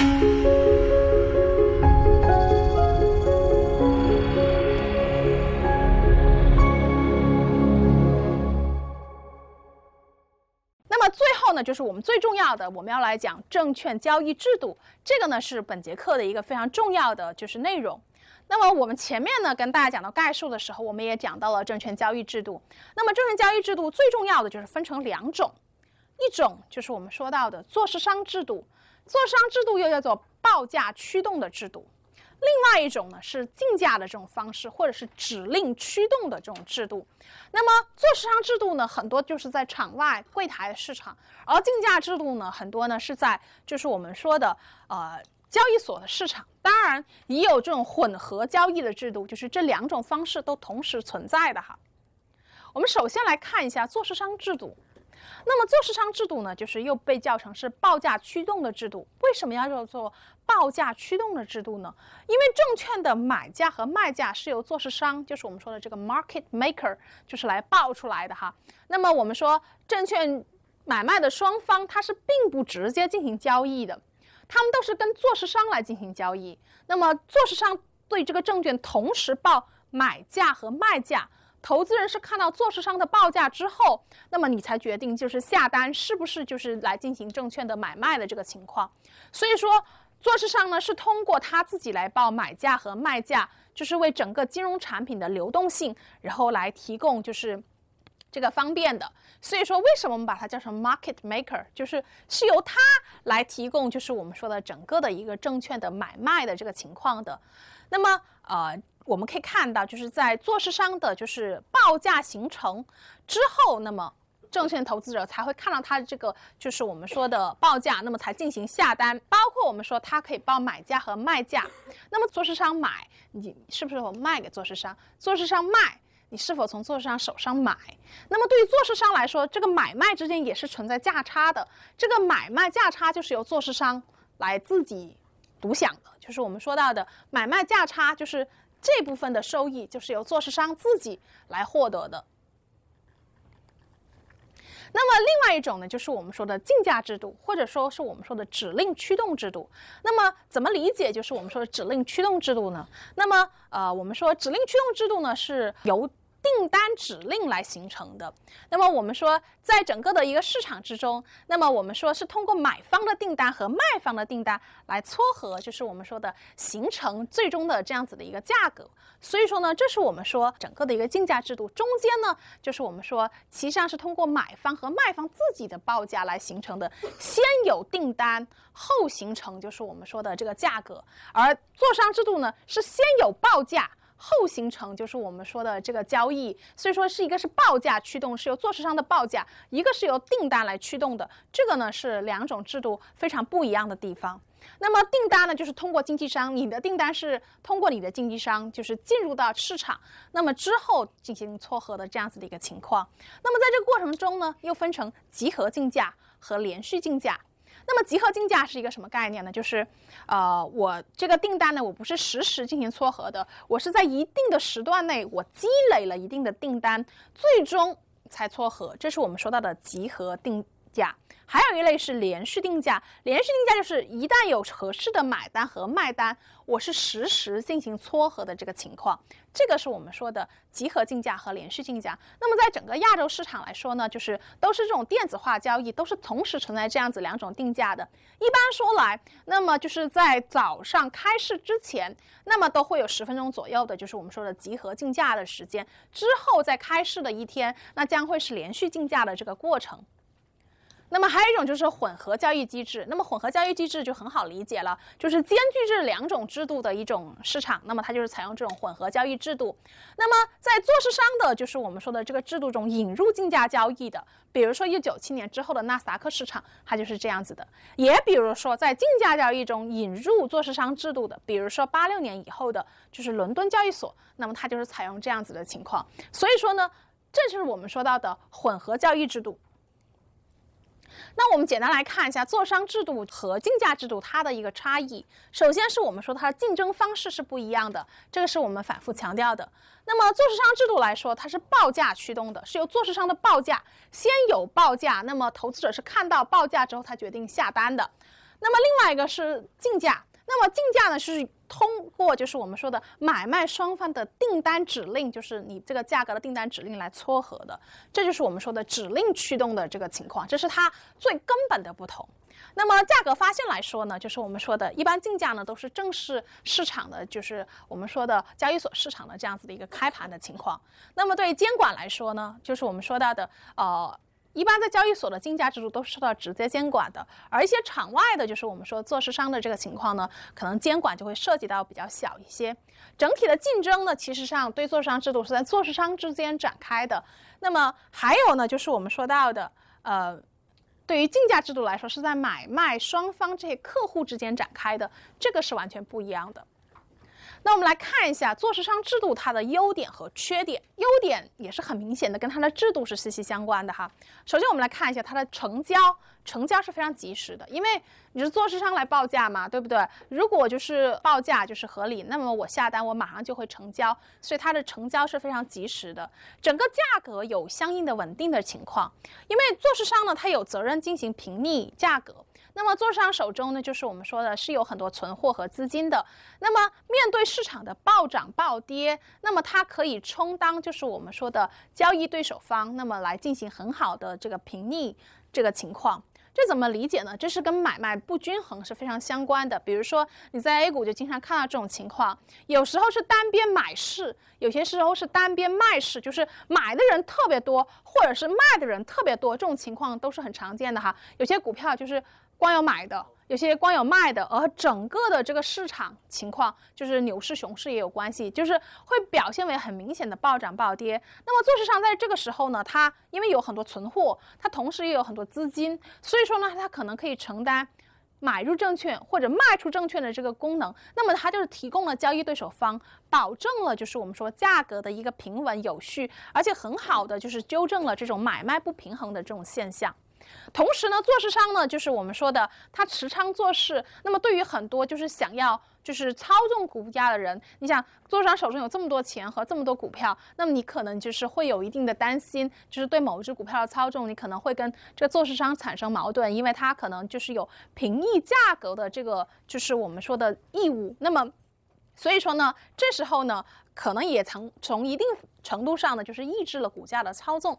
那么最后呢，就是我们最重要的，我们要来讲证券交易制度。这个呢是本节课的一个非常重要的就是内容。那么我们前面呢跟大家讲到概述的时候，我们也讲到了证券交易制度。那么证券交易制度最重要的就是分成两种，一种就是我们说到的做市商制度。做商制度又叫做报价驱动的制度，另外一种呢是竞价的这种方式，或者是指令驱动的这种制度。那么做市商制度呢，很多就是在场外柜台市场，而竞价制度呢，很多呢是在就是我们说的呃交易所的市场。当然也有这种混合交易的制度，就是这两种方式都同时存在的哈。我们首先来看一下做市商制度。那么做市商制度呢，就是又被叫成是报价驱动的制度。为什么要叫做报价驱动的制度呢？因为证券的买价和卖价是由做市商，就是我们说的这个 market maker，就是来报出来的哈。那么我们说证券买卖的双方，它是并不直接进行交易的，他们都是跟做市商来进行交易。那么做市商对这个证券同时报买价和卖价。投资人是看到做市商的报价之后，那么你才决定就是下单是不是就是来进行证券的买卖的这个情况。所以说，做市商呢是通过他自己来报买价和卖价，就是为整个金融产品的流动性，然后来提供就是这个方便的。所以说，为什么我们把它叫成 market maker，就是是由他来提供就是我们说的整个的一个证券的买卖的这个情况的。那么，呃。我们可以看到，就是在做市商的，就是报价形成之后，那么证券投资者才会看到它的这个，就是我们说的报价，那么才进行下单。包括我们说，它可以报买价和卖价。那么做市商买，你是不否卖给做市商？做市商卖，你是否从做市商手上买？那么对于做市商来说，这个买卖之间也是存在价差的。这个买卖价差就是由做市商来自己独享的，就是我们说到的买卖价差就是。这部分的收益就是由做市商自己来获得的。那么，另外一种呢，就是我们说的竞价制度，或者说是我们说的指令驱动制度。那么，怎么理解就是我们说的指令驱动制度呢？那么，呃，我们说指令驱动制度呢，是由订单指令来形成的。那么我们说，在整个的一个市场之中，那么我们说是通过买方的订单和卖方的订单来撮合，就是我们说的形成最终的这样子的一个价格。所以说呢，这是我们说整个的一个竞价制度中间呢，就是我们说其实上是通过买方和卖方自己的报价来形成的，先有订单后形成，就是我们说的这个价格。而做商制度呢，是先有报价。后形成就是我们说的这个交易，所以说是一个是报价驱动，是由做市商的报价；一个是由订单来驱动的。这个呢是两种制度非常不一样的地方。那么订单呢，就是通过经纪商，你的订单是通过你的经纪商就是进入到市场，那么之后进行撮合的这样子的一个情况。那么在这个过程中呢，又分成集合竞价和连续竞价。那么集合竞价是一个什么概念呢？就是，呃，我这个订单呢，我不是实时进行撮合的，我是在一定的时段内，我积累了一定的订单，最终才撮合。这是我们说到的集合定。价，还有一类是连续定价。连续定价就是一旦有合适的买单和卖单，我是实时进行撮合的这个情况。这个是我们说的集合竞价和连续竞价。那么在整个亚洲市场来说呢，就是都是这种电子化交易，都是同时存在这样子两种定价的。一般说来，那么就是在早上开市之前，那么都会有十分钟左右的，就是我们说的集合竞价的时间。之后在开市的一天，那将会是连续竞价的这个过程。那么还有一种就是混合交易机制，那么混合交易机制就很好理解了，就是兼具这两种制度的一种市场，那么它就是采用这种混合交易制度。那么在做市商的，就是我们说的这个制度中引入竞价交易的，比如说一九七年之后的纳斯达克市场，它就是这样子的；也比如说在竞价交易中引入做市商制度的，比如说八六年以后的，就是伦敦交易所，那么它就是采用这样子的情况。所以说呢，这就是我们说到的混合交易制度。那我们简单来看一下做商制度和竞价制度它的一个差异。首先是我们说它的竞争方式是不一样的，这个是我们反复强调的。那么做市商制度来说，它是报价驱动的，是由做市商的报价先有报价，那么投资者是看到报价之后他决定下单的。那么另外一个是竞价。那么竞价呢，是通过就是我们说的买卖双方的订单指令，就是你这个价格的订单指令来撮合的，这就是我们说的指令驱动的这个情况，这是它最根本的不同。那么价格发现来说呢，就是我们说的一般竞价呢都是正式市场的，就是我们说的交易所市场的这样子的一个开盘的情况。那么对监管来说呢，就是我们说到的呃。一般在交易所的竞价制度都是受到直接监管的，而一些场外的，就是我们说做市商的这个情况呢，可能监管就会涉及到比较小一些。整体的竞争呢，其实上对做市商制度是在做市商之间展开的。那么还有呢，就是我们说到的，呃，对于竞价制度来说，是在买卖双方这些客户之间展开的，这个是完全不一样的。那我们来看一下做市商制度它的优点和缺点。优点也是很明显的，跟它的制度是息息相关的哈。首先，我们来看一下它的成交，成交是非常及时的，因为你是做市商来报价嘛，对不对？如果就是报价就是合理，那么我下单我马上就会成交，所以它的成交是非常及时的。整个价格有相应的稳定的情况，因为做市商呢，它有责任进行平逆价格。那么做商手中呢，就是我们说的是有很多存货和资金的。那么面对市场的暴涨暴跌，那么它可以充当就是我们说的交易对手方，那么来进行很好的这个平逆这个情况。这怎么理解呢？这是跟买卖不均衡是非常相关的。比如说你在 A 股就经常看到这种情况，有时候是单边买市，有些时候是单边卖市，就是买的人特别多，或者是卖的人特别多，这种情况都是很常见的哈。有些股票就是。光有买的，有些光有卖的，而整个的这个市场情况，就是牛市、熊市也有关系，就是会表现为很明显的暴涨暴跌。那么做市商在这个时候呢，它因为有很多存货，它同时也有很多资金，所以说呢，它可能可以承担买入证券或者卖出证券的这个功能。那么它就是提供了交易对手方，保证了就是我们说价格的一个平稳有序，而且很好的就是纠正了这种买卖不平衡的这种现象。同时呢，做市商呢，就是我们说的他持仓做市。那么对于很多就是想要就是操纵股价的人，你想做市商手中有这么多钱和这么多股票，那么你可能就是会有一定的担心，就是对某一只股票的操纵，你可能会跟这个做市商产生矛盾，因为他可能就是有平抑价格的这个就是我们说的义务。那么所以说呢，这时候呢，可能也从从一定程度上呢，就是抑制了股价的操纵。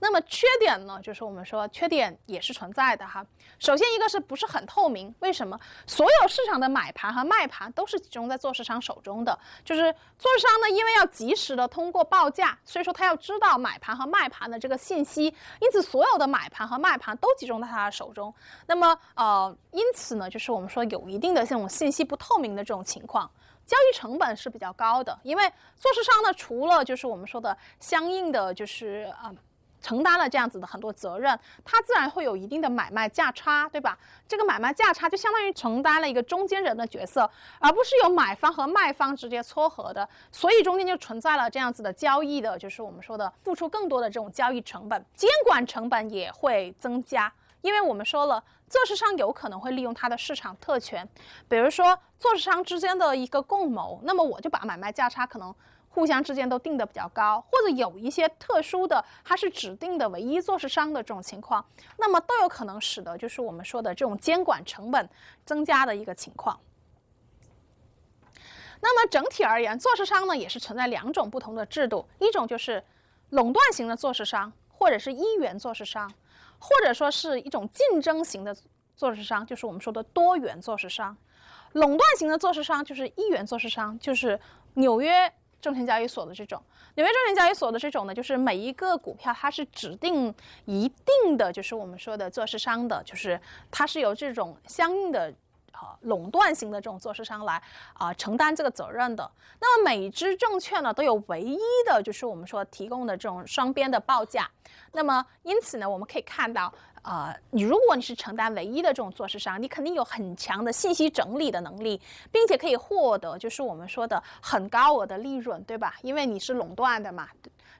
那么缺点呢，就是我们说缺点也是存在的哈。首先一个是不是很透明？为什么？所有市场的买盘和卖盘都是集中在做市商手中的，就是做市商呢，因为要及时的通过报价，所以说他要知道买盘和卖盘的这个信息，因此所有的买盘和卖盘都集中在他的手中。那么呃，因此呢，就是我们说有一定的这种信息不透明的这种情况，交易成本是比较高的，因为做市商呢，除了就是我们说的相应的就是啊。承担了这样子的很多责任，他自然会有一定的买卖价差，对吧？这个买卖价差就相当于承担了一个中间人的角色，而不是由买方和卖方直接撮合的，所以中间就存在了这样子的交易的，就是我们说的付出更多的这种交易成本，监管成本也会增加，因为我们说了，做市商有可能会利用它的市场特权，比如说做市商之间的一个共谋，那么我就把买卖价差可能。互相之间都定的比较高，或者有一些特殊的，它是指定的唯一做市商的这种情况，那么都有可能使得就是我们说的这种监管成本增加的一个情况。那么整体而言，做市商呢也是存在两种不同的制度，一种就是垄断型的做市商，或者是一元做市商，或者说是一种竞争型的做市商，就是我们说的多元做市商。垄断型的做市商就是一元做市商，就是纽约。证券交易所的这种，纽约证券交易所的这种呢？就是每一个股票，它是指定一定的，就是我们说的做市商的，就是它是由这种相应的。垄断型的这种做市商来啊承担这个责任的。那么每只证券呢都有唯一的，就是我们说提供的这种双边的报价。那么因此呢，我们可以看到，呃，你如果你是承担唯一的这种做市商，你肯定有很强的信息整理的能力，并且可以获得就是我们说的很高额的利润，对吧？因为你是垄断的嘛，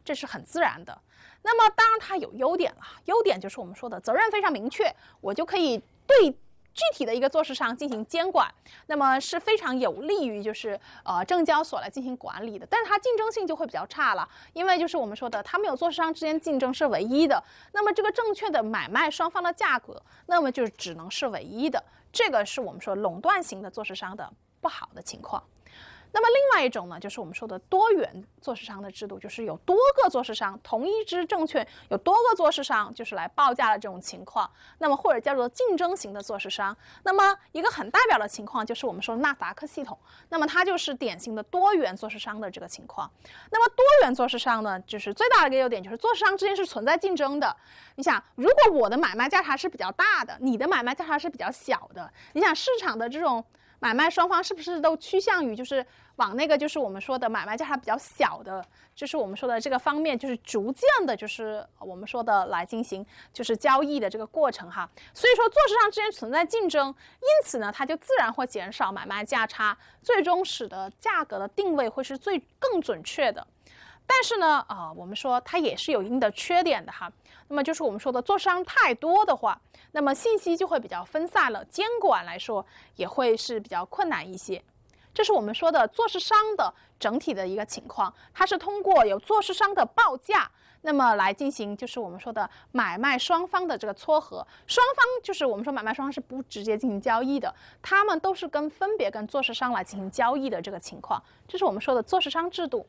这是很自然的。那么当然它有优点了，优点就是我们说的责任非常明确，我就可以对。具体的一个做市商进行监管，那么是非常有利于就是呃证交所来进行管理的，但是它竞争性就会比较差了，因为就是我们说的，它没有做市商之间竞争是唯一的，那么这个证券的买卖双方的价格，那么就只能是唯一的，这个是我们说垄断型的做市商的不好的情况。那么另外一种呢，就是我们说的多元做市商的制度，就是有多个做市商，同一只证券有多个做市商，就是来报价的这种情况。那么或者叫做竞争型的做市商。那么一个很代表的情况就是我们说纳斯达克系统。那么它就是典型的多元做市商的这个情况。那么多元做市商呢，就是最大的一个优点就是做市商之间是存在竞争的。你想，如果我的买卖价差是比较大的，你的买卖价差是比较小的，你想市场的这种。买卖双方是不是都趋向于就是往那个就是我们说的买卖价差比较小的，就是我们说的这个方面，就是逐渐的，就是我们说的来进行就是交易的这个过程哈。所以说，做市商之间存在竞争，因此呢，它就自然会减少买卖价差，最终使得价格的定位会是最更准确的。但是呢，啊，我们说它也是有一定的缺点的哈。那么就是我们说的做商太多的话，那么信息就会比较分散了，监管来说也会是比较困难一些。这是我们说的做市商的整体的一个情况。它是通过有做市商的报价，那么来进行就是我们说的买卖双方的这个撮合。双方就是我们说买卖双方是不直接进行交易的，他们都是跟分别跟做市商来进行交易的这个情况。这是我们说的做市商制度。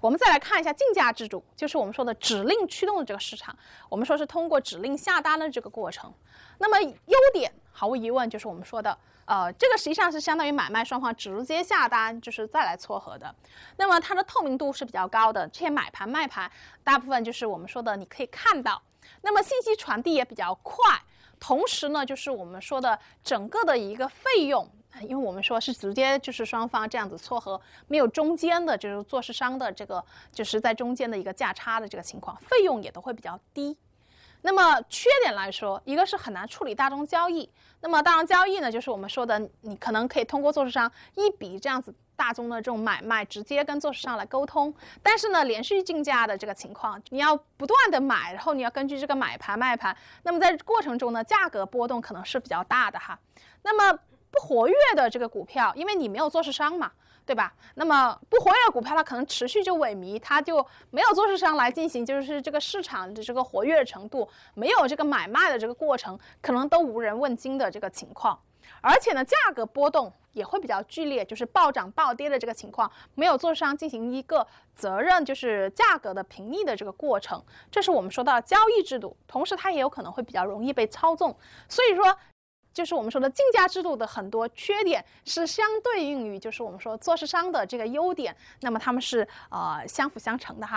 我们再来看一下竞价制度，就是我们说的指令驱动的这个市场。我们说是通过指令下单的这个过程。那么优点，毫无疑问就是我们说的，呃，这个实际上是相当于买卖双方直接下单，就是再来撮合的。那么它的透明度是比较高的，这些买盘卖盘大部分就是我们说的你可以看到。那么信息传递也比较快，同时呢，就是我们说的整个的一个费用。因为我们说是直接就是双方这样子撮合，没有中间的，就是做市商的这个就是在中间的一个价差的这个情况，费用也都会比较低。那么缺点来说，一个是很难处理大宗交易。那么大宗交易呢，就是我们说的，你可能可以通过做市商一笔这样子大宗的这种买卖，直接跟做市商来沟通。但是呢，连续竞价的这个情况，你要不断的买，然后你要根据这个买盘卖盘，那么在过程中呢，价格波动可能是比较大的哈。那么。不活跃的这个股票，因为你没有做市商嘛，对吧？那么不活跃的股票它可能持续就萎靡，它就没有做市商来进行，就是这个市场的这个活跃程度，没有这个买卖的这个过程，可能都无人问津的这个情况。而且呢，价格波动也会比较剧烈，就是暴涨暴跌的这个情况，没有做市商进行一个责任，就是价格的平抑的这个过程。这是我们说到交易制度，同时它也有可能会比较容易被操纵。所以说。就是我们说的竞价制度的很多缺点，是相对应于就是我们说做市商的这个优点，那么他们是呃相辅相成的哈。